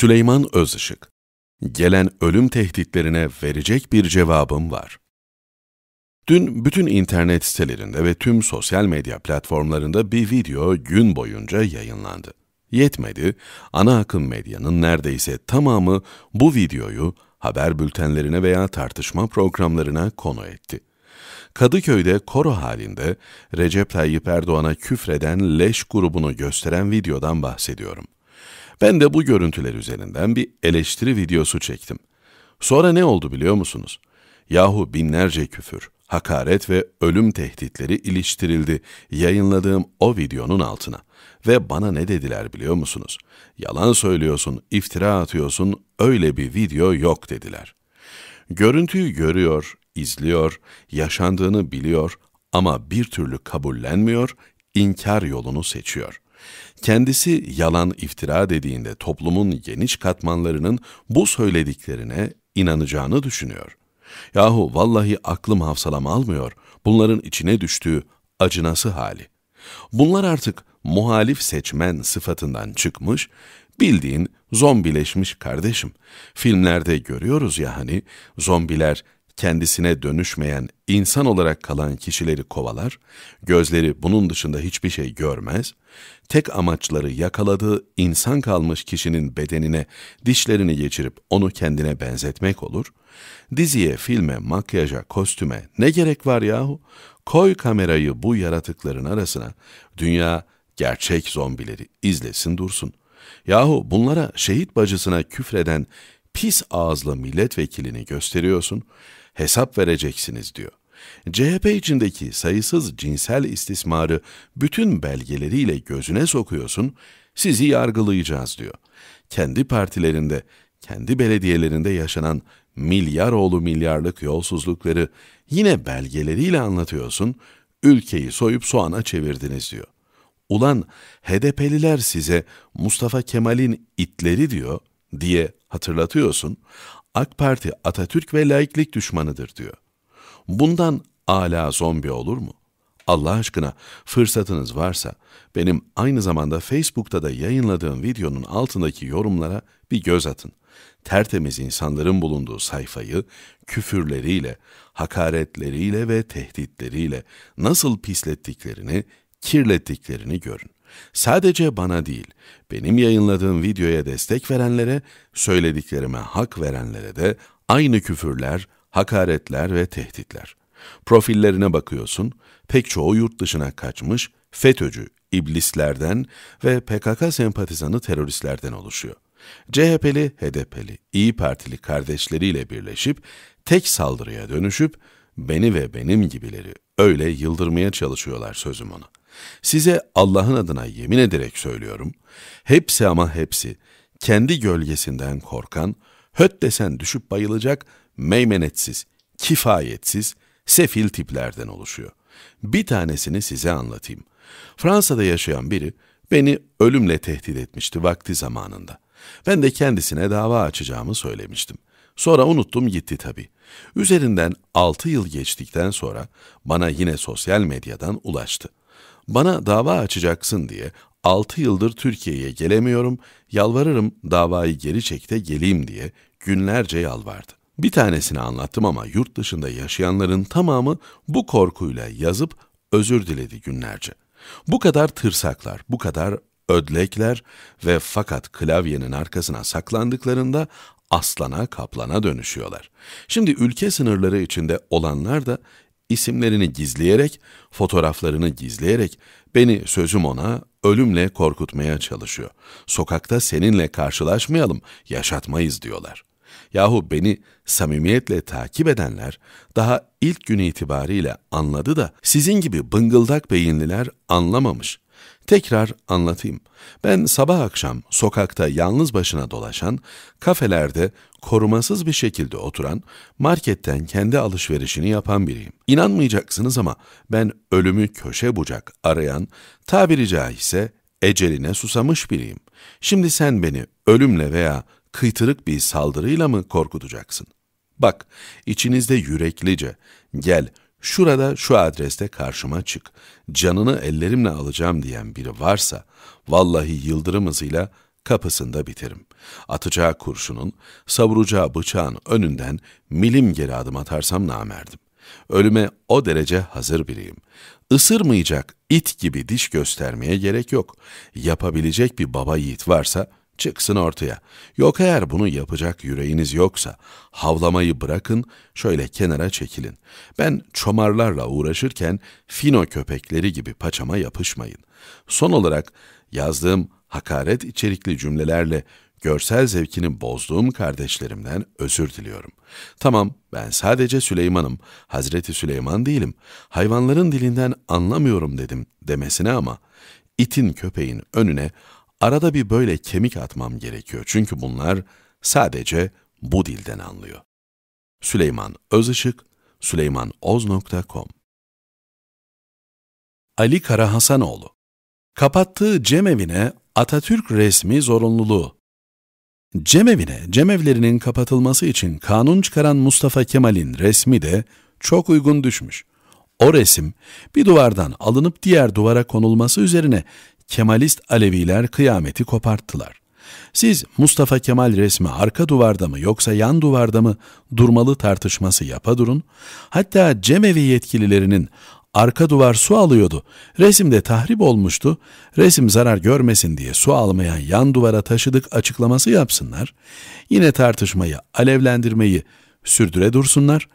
Süleyman Özışık Gelen ölüm tehditlerine verecek bir cevabım var. Dün bütün internet sitelerinde ve tüm sosyal medya platformlarında bir video gün boyunca yayınlandı. Yetmedi, ana akım medyanın neredeyse tamamı bu videoyu haber bültenlerine veya tartışma programlarına konu etti. Kadıköy'de koro halinde Recep Tayyip Erdoğan'a küfreden leş grubunu gösteren videodan bahsediyorum. Ben de bu görüntüler üzerinden bir eleştiri videosu çektim. Sonra ne oldu biliyor musunuz? Yahu binlerce küfür, hakaret ve ölüm tehditleri iliştirildi yayınladığım o videonun altına. Ve bana ne dediler biliyor musunuz? Yalan söylüyorsun, iftira atıyorsun, öyle bir video yok dediler. Görüntüyü görüyor, izliyor, yaşandığını biliyor ama bir türlü kabullenmiyor, inkar yolunu seçiyor. Kendisi yalan iftira dediğinde toplumun geniş katmanlarının bu söylediklerine inanacağını düşünüyor. Yahu vallahi aklım hafsalam almıyor bunların içine düştüğü acınası hali. Bunlar artık muhalif seçmen sıfatından çıkmış, bildiğin zombileşmiş kardeşim. Filmlerde görüyoruz ya hani, zombiler kendisine dönüşmeyen, insan olarak kalan kişileri kovalar, gözleri bunun dışında hiçbir şey görmez, tek amaçları yakaladığı insan kalmış kişinin bedenine dişlerini geçirip onu kendine benzetmek olur, diziye, filme, makyaja, kostüme ne gerek var yahu? Koy kamerayı bu yaratıkların arasına, dünya gerçek zombileri izlesin dursun. Yahu bunlara şehit bacısına küfreden pis ağızlı milletvekilini gösteriyorsun, hesap vereceksiniz diyor. CHP içindeki sayısız cinsel istismarı bütün belgeleriyle gözüne sokuyorsun, sizi yargılayacağız diyor. Kendi partilerinde, kendi belediyelerinde yaşanan milyar oğlu milyarlık yolsuzlukları yine belgeleriyle anlatıyorsun, ülkeyi soyup soğana çevirdiniz diyor. Ulan HDP'liler size Mustafa Kemal'in itleri diyor diye hatırlatıyorsun AK Parti Atatürk ve laiklik düşmanıdır diyor. Bundan ala zombi olur mu? Allah aşkına fırsatınız varsa benim aynı zamanda Facebook'ta da yayınladığım videonun altındaki yorumlara bir göz atın. Tertemiz insanların bulunduğu sayfayı küfürleriyle, hakaretleriyle ve tehditleriyle nasıl pislettiklerini, kirlettiklerini görün. Sadece bana değil, benim yayınladığım videoya destek verenlere, söylediklerime hak verenlere de aynı küfürler, hakaretler ve tehditler. Profillerine bakıyorsun, pek çoğu yurt dışına kaçmış, FETÖ'cü, iblislerden ve PKK sempatizanı teröristlerden oluşuyor. CHP'li, HDP'li, İyi Partili kardeşleriyle birleşip tek saldırıya dönüşüp beni ve benim gibileri öyle yıldırmaya çalışıyorlar sözüm ona. Size Allah'ın adına yemin ederek söylüyorum, hepsi ama hepsi, kendi gölgesinden korkan, höt desen düşüp bayılacak, meymenetsiz, kifayetsiz, sefil tiplerden oluşuyor. Bir tanesini size anlatayım. Fransa'da yaşayan biri beni ölümle tehdit etmişti vakti zamanında. Ben de kendisine dava açacağımı söylemiştim. Sonra unuttum gitti tabii. Üzerinden 6 yıl geçtikten sonra bana yine sosyal medyadan ulaştı. Bana dava açacaksın diye 6 yıldır Türkiye'ye gelemiyorum, yalvarırım davayı geri çekte geleyim diye günlerce yalvardı. Bir tanesini anlattım ama yurt dışında yaşayanların tamamı bu korkuyla yazıp özür diledi günlerce. Bu kadar tırsaklar, bu kadar ödlekler ve fakat klavyenin arkasına saklandıklarında aslana kaplana dönüşüyorlar. Şimdi ülke sınırları içinde olanlar da isimlerini gizleyerek, fotoğraflarını gizleyerek beni sözüm ona ölümle korkutmaya çalışıyor. Sokakta seninle karşılaşmayalım, yaşatmayız diyorlar. Yahu beni samimiyetle takip edenler daha ilk günü itibariyle anladı da sizin gibi bıngıldak beyinliler anlamamış. Tekrar anlatayım. Ben sabah akşam sokakta yalnız başına dolaşan, kafelerde korumasız bir şekilde oturan, marketten kendi alışverişini yapan biriyim. İnanmayacaksınız ama ben ölümü köşe bucak arayan, tabiri caizse eceline susamış biriyim. Şimdi sen beni ölümle veya kıytırık bir saldırıyla mı korkutacaksın? Bak, içinizde yüreklice, gel şurada şu adreste karşıma çık, canını ellerimle alacağım diyen biri varsa, vallahi yıldırım hızıyla kapısında biterim. Atacağı kurşunun, savuracağı bıçağın önünden milim geri adım atarsam namerdim. Ölüme o derece hazır biriyim. Isırmayacak it gibi diş göstermeye gerek yok. Yapabilecek bir baba yiğit varsa çıksın ortaya. Yok eğer bunu yapacak yüreğiniz yoksa havlamayı bırakın, şöyle kenara çekilin. Ben çomarlarla uğraşırken fino köpekleri gibi paçama yapışmayın. Son olarak yazdığım hakaret içerikli cümlelerle görsel zevkini bozduğum kardeşlerimden özür diliyorum. Tamam, ben sadece Süleyman'ım, Hazreti Süleyman değilim, hayvanların dilinden anlamıyorum dedim demesine ama itin köpeğin önüne Arada bir böyle kemik atmam gerekiyor çünkü bunlar sadece bu dilden anlıyor. Süleyman Özışık, süleymanoz.com Ali Karahasanoğlu Kapattığı cemevine Atatürk resmi zorunluluğu Cemevine, cemevlerinin kapatılması için kanun çıkaran Mustafa Kemal'in resmi de çok uygun düşmüş. O resim bir duvardan alınıp diğer duvara konulması üzerine Kemalist Aleviler kıyameti koparttılar. Siz Mustafa Kemal resmi arka duvarda mı yoksa yan duvarda mı durmalı tartışması yapa durun. Hatta Cemevi yetkililerinin arka duvar su alıyordu. Resimde tahrip olmuştu. Resim zarar görmesin diye su almayan yan duvara taşıdık açıklaması yapsınlar. Yine tartışmayı, alevlendirmeyi sürdüre dursunlar.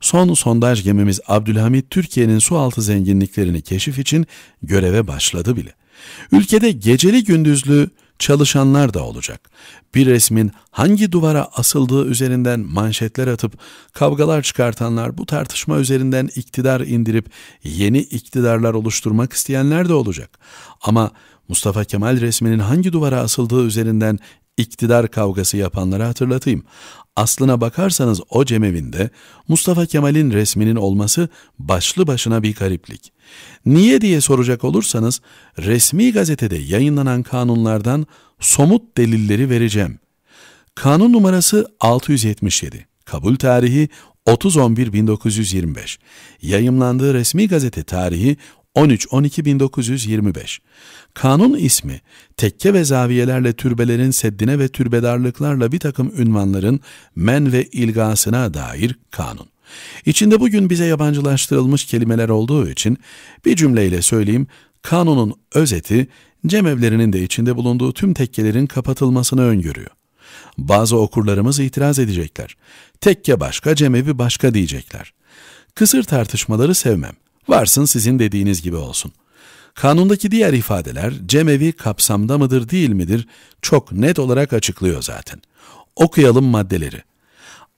Son sondaj gemimiz Abdülhamit Türkiye'nin su altı zenginliklerini keşif için göreve başladı bile. Ülkede geceli gündüzlü çalışanlar da olacak. Bir resmin hangi duvara asıldığı üzerinden manşetler atıp kavgalar çıkartanlar bu tartışma üzerinden iktidar indirip yeni iktidarlar oluşturmak isteyenler de olacak. Ama Mustafa Kemal resminin hangi duvara asıldığı üzerinden iktidar kavgası yapanları hatırlatayım. Aslına bakarsanız o cemevinde Mustafa Kemal'in resminin olması başlı başına bir gariplik. Niye diye soracak olursanız resmi gazetede yayınlanan kanunlardan somut delilleri vereceğim. Kanun numarası 677, kabul tarihi 30.11.1925, yayımlandığı resmi gazete tarihi 13-12-1925 Kanun ismi tekke ve zaviyelerle türbelerin seddine ve türbedarlıklarla bir takım ünvanların men ve ilgasına dair kanun. İçinde bugün bize yabancılaştırılmış kelimeler olduğu için bir cümleyle söyleyeyim kanunun özeti cemevlerinin de içinde bulunduğu tüm tekkelerin kapatılmasını öngörüyor. Bazı okurlarımız itiraz edecekler. Tekke başka, cemevi başka diyecekler. Kısır tartışmaları sevmem. Varsın sizin dediğiniz gibi olsun. Kanundaki diğer ifadeler cemevi kapsamda mıdır değil midir çok net olarak açıklıyor zaten. Okuyalım maddeleri.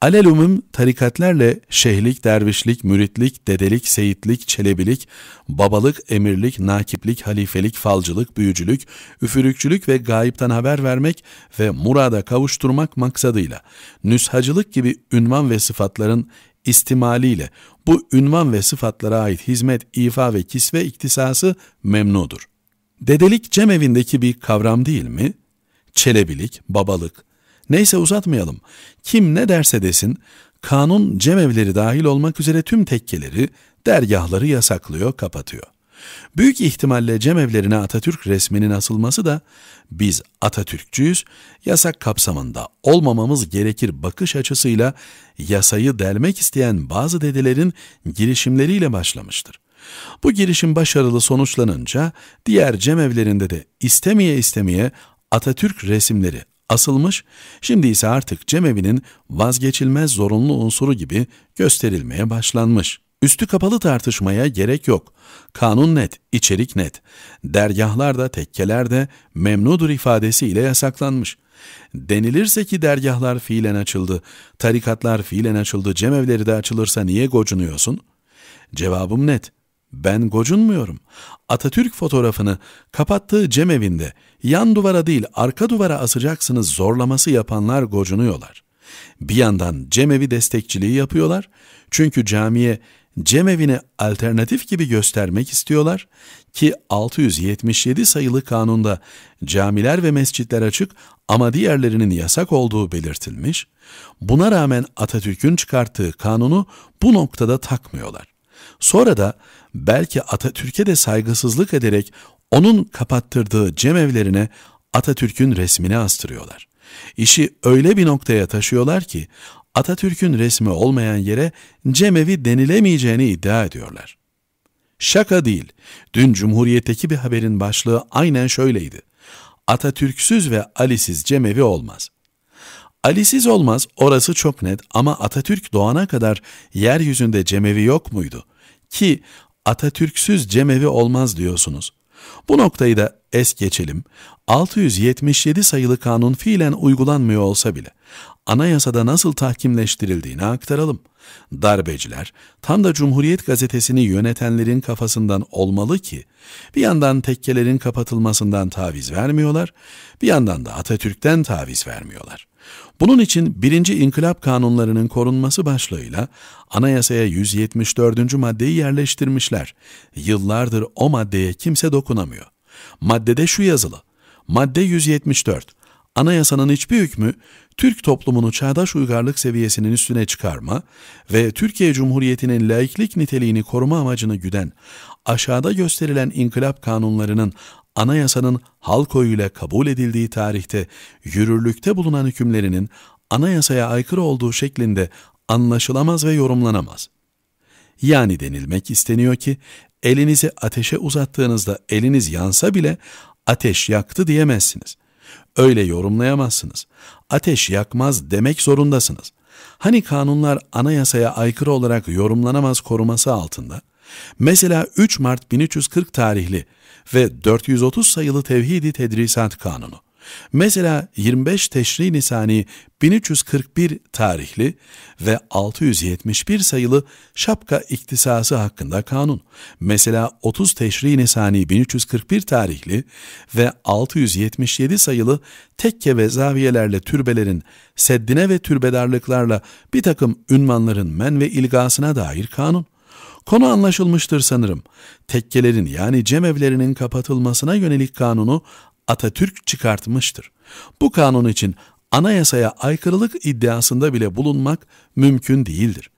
Alelumum tarikatlerle şeyhlik, dervişlik, müritlik, dedelik, seyitlik, çelebilik, babalık, emirlik, nakiplik, halifelik, falcılık, büyücülük, üfürükçülük ve gayipten haber vermek ve murada kavuşturmak maksadıyla nüshacılık gibi ünvan ve sıfatların istimaliyle bu ünvan ve sıfatlara ait hizmet, ifa ve kisve iktisası memnudur. Dedelik cemevindeki bir kavram değil mi? Çelebilik, babalık. Neyse uzatmayalım. Kim ne derse desin, kanun cemevleri dahil olmak üzere tüm tekkeleri, dergahları yasaklıyor, kapatıyor. Büyük ihtimalle cemevlerine Atatürk resminin asılması da biz Atatürkçüyüz, yasak kapsamında olmamamız gerekir bakış açısıyla yasayı delmek isteyen bazı dedelerin girişimleriyle başlamıştır. Bu girişim başarılı sonuçlanınca diğer cemevlerinde de istemeye istemeye Atatürk resimleri asılmış, şimdi ise artık cemevinin vazgeçilmez zorunlu unsuru gibi gösterilmeye başlanmış. Üstü kapalı tartışmaya gerek yok. Kanun net, içerik net. Dergahlar da tekkeler de memnudur ifadesiyle yasaklanmış. Denilirse ki dergahlar fiilen açıldı, tarikatlar fiilen açıldı, cemevleri de açılırsa niye gocunuyorsun? Cevabım net. Ben gocunmuyorum. Atatürk fotoğrafını kapattığı cemevinde yan duvara değil arka duvara asacaksınız zorlaması yapanlar gocunuyorlar. Bir yandan cemevi destekçiliği yapıyorlar. Çünkü camiye cemevini alternatif gibi göstermek istiyorlar ki 677 sayılı kanunda camiler ve mescitler açık ama diğerlerinin yasak olduğu belirtilmiş. Buna rağmen Atatürk'ün çıkarttığı kanunu bu noktada takmıyorlar. Sonra da belki Atatürk'e de saygısızlık ederek onun kapattırdığı cemevlerine Atatürk'ün resmini astırıyorlar. İşi öyle bir noktaya taşıyorlar ki Atatürk'ün resmi olmayan yere cemevi denilemeyeceğini iddia ediyorlar. Şaka değil. Dün Cumhuriyet'teki bir haberin başlığı aynen şöyleydi. Atatürksüz ve Ali'siz cemevi olmaz. Ali'siz olmaz orası çok net ama Atatürk doğana kadar yeryüzünde cemevi yok muydu? Ki Atatürksüz cemevi olmaz diyorsunuz. Bu noktayı da es geçelim. 677 sayılı kanun fiilen uygulanmıyor olsa bile anayasada nasıl tahkimleştirildiğini aktaralım. Darbeciler tam da Cumhuriyet gazetesini yönetenlerin kafasından olmalı ki bir yandan tekkelerin kapatılmasından taviz vermiyorlar, bir yandan da Atatürk'ten taviz vermiyorlar. Bunun için 1. İnkılap Kanunlarının korunması başlığıyla anayasaya 174. maddeyi yerleştirmişler. Yıllardır o maddeye kimse dokunamıyor. Maddede şu yazılı. Madde 174. Anayasanın hiçbir hükmü Türk toplumunu çağdaş uygarlık seviyesinin üstüne çıkarma ve Türkiye Cumhuriyeti'nin laiklik niteliğini koruma amacını güden aşağıda gösterilen inkılap kanunlarının anayasanın halk oyuyla kabul edildiği tarihte yürürlükte bulunan hükümlerinin anayasaya aykırı olduğu şeklinde anlaşılamaz ve yorumlanamaz. Yani denilmek isteniyor ki elinizi ateşe uzattığınızda eliniz yansa bile ateş yaktı diyemezsiniz. Öyle yorumlayamazsınız. Ateş yakmaz demek zorundasınız. Hani kanunlar anayasaya aykırı olarak yorumlanamaz koruması altında? Mesela 3 Mart 1340 tarihli ve 430 sayılı Tevhidi Tedrisat Kanunu Mesela 25 Teşri Nisani 1341 tarihli ve 671 sayılı şapka iktisası hakkında kanun. Mesela 30 Teşri Nisani 1341 tarihli ve 677 sayılı tekke ve zaviyelerle türbelerin seddine ve türbedarlıklarla bir takım ünvanların men ve ilgasına dair kanun. Konu anlaşılmıştır sanırım. Tekkelerin yani cemevlerinin kapatılmasına yönelik kanunu Atatürk çıkartmıştır. Bu kanun için anayasaya aykırılık iddiasında bile bulunmak mümkün değildir.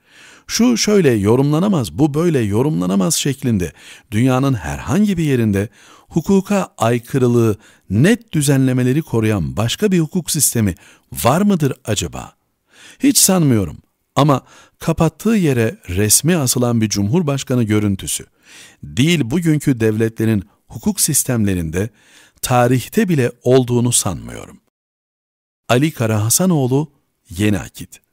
Şu şöyle yorumlanamaz, bu böyle yorumlanamaz şeklinde dünyanın herhangi bir yerinde hukuka aykırılığı net düzenlemeleri koruyan başka bir hukuk sistemi var mıdır acaba? Hiç sanmıyorum ama kapattığı yere resmi asılan bir cumhurbaşkanı görüntüsü değil bugünkü devletlerin hukuk sistemlerinde tarihte bile olduğunu sanmıyorum. Ali Karahasanoğlu Yeni Akit